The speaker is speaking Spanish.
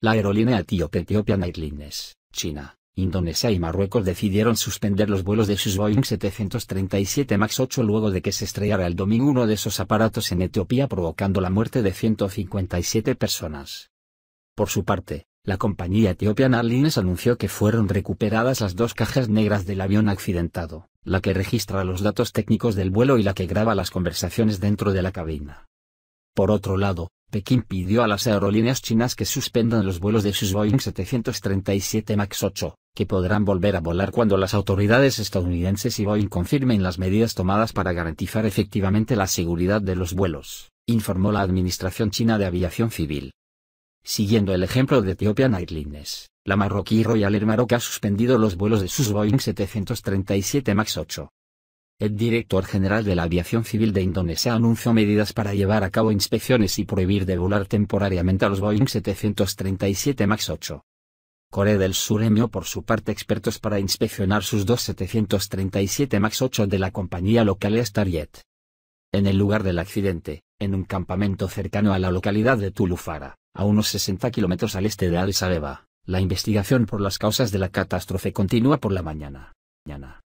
La aerolínea etíope Ethiopian Airlines, China, Indonesia y Marruecos decidieron suspender los vuelos de sus Boeing 737 MAX 8 luego de que se estrellara el domingo uno de esos aparatos en Etiopía provocando la muerte de 157 personas. Por su parte, la compañía Ethiopian Airlines anunció que fueron recuperadas las dos cajas negras del avión accidentado, la que registra los datos técnicos del vuelo y la que graba las conversaciones dentro de la cabina. Por otro lado, Pekín pidió a las aerolíneas chinas que suspendan los vuelos de sus Boeing 737 MAX 8, que podrán volver a volar cuando las autoridades estadounidenses y Boeing confirmen las medidas tomadas para garantizar efectivamente la seguridad de los vuelos, informó la Administración China de Aviación Civil. Siguiendo el ejemplo de Ethiopian Airlines, la marroquí Royal Air Maroc ha suspendido los vuelos de sus Boeing 737 MAX 8, el director general de la Aviación Civil de Indonesia anunció medidas para llevar a cabo inspecciones y prohibir de volar temporariamente a los Boeing 737 MAX 8. Corea del Sur envió por su parte expertos para inspeccionar sus dos 737 MAX 8 de la compañía local Starjet. En el lugar del accidente, en un campamento cercano a la localidad de Tulufara, a unos 60 kilómetros al este de Addis Abeba, la investigación por las causas de la catástrofe continúa por la mañana.